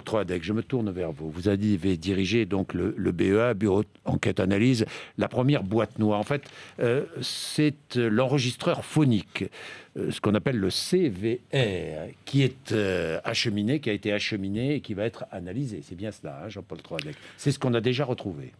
Paul je me tourne vers vous. Vous avez dirigé donc le, BEA, Bureau Enquête Analyse, la première boîte noire. En fait, euh, c'est euh, l'enregistreur phonique, euh, ce qu'on appelle le CVR, qui est acheminé, qui a été acheminé et qui va être analysé. C'est bien cela, hein, Jean-Paul Troadec. C'est ce qu'on a déjà retrouvé.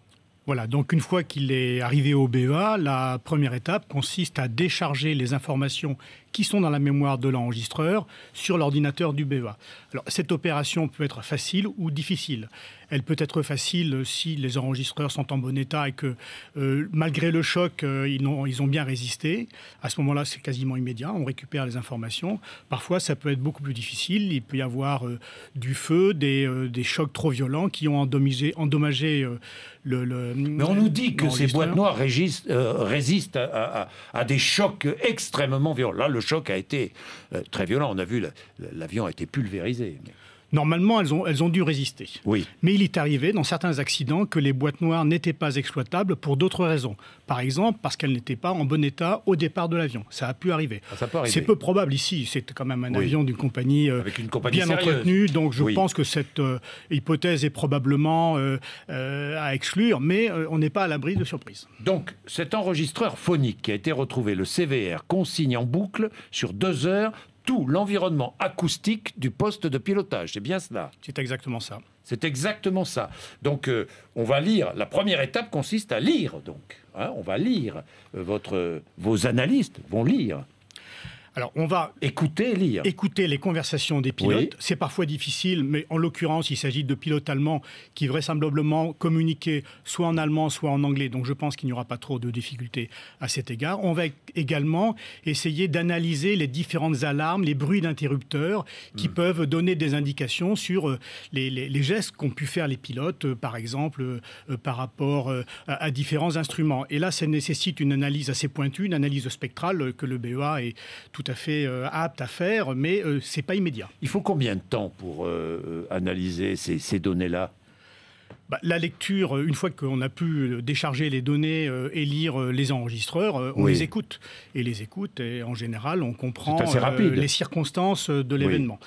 Voilà, donc une fois qu'il est arrivé au BEA, la première étape consiste à décharger les informations qui sont dans la mémoire de l'enregistreur sur l'ordinateur du BEA. Alors cette opération peut être facile ou difficile. Elle peut être facile si les enregistreurs sont en bon état et que euh, malgré le choc, euh, ils, ont, bien résisté. À ce moment-là, c'est quasiment immédiat, on récupère les informations. Parfois, ça peut être beaucoup plus difficile. Il peut y avoir euh, du feu, des, chocs trop violents qui ont endommagé, endommagé le euh, Mais on nous dit que ces boîtes noires euh, résistent, à, à, des chocs extrêmement violents. Là, le choc a été euh, très violent. On a vu, l'avion a été pulvérisé. Normalement, elles ont, elles ont dû résister. Oui. Mais il est arrivé dans certains accidents que les boîtes noires n'étaient pas exploitables pour d'autres raisons. Par exemple, parce qu'elles n'étaient pas en bon état au départ de l'avion. Ça a pu arriver. Ah, C'est peu probable ici. C'est quand même un avion d'une compagnie, euh, bien entretenue. Donc je pense que cette euh, hypothèse est probablement euh, à exclure, mais on n'est pas à l'abri de surprises. Donc cet enregistreur phonique qui a été retrouvé, le CVR, consigne en boucle sur deux heures tout l'environnement acoustique du poste de pilotage. C'est bien cela C'est exactement ça. C'est exactement ça. Donc, euh, on va lire. La première étape consiste à lire, donc. Hein. on va lire. Euh, votre, euh, vos analystes vont lire alors, on va écouter, lire, écouter les conversations des pilotes. C'est parfois difficile, mais en l'occurrence, il s'agit de pilotes allemands qui vraisemblablement communiquaient soit en allemand, soit en anglais. Donc, je pense qu'il n'y aura pas trop de difficultés à cet égard. On va également essayer d'analyser les différentes alarmes, les bruits d'interrupteurs qui hmm. peuvent donner des indications sur euh, les, gestes qu'ont pu faire les pilotes, euh, par exemple, euh, par rapport à, différents instruments. Et là, ça nécessite une analyse assez pointue, une analyse spectrale que le BEA est tout tout à fait euh, apte à faire, mais euh, c'est pas immédiat. Il faut combien de temps pour euh, analyser ces, données-là bah, la lecture, une fois qu'on a pu décharger les données et lire les enregistreurs, on les écoute. Et les écoute, et en général, on comprend les circonstances de l'événement.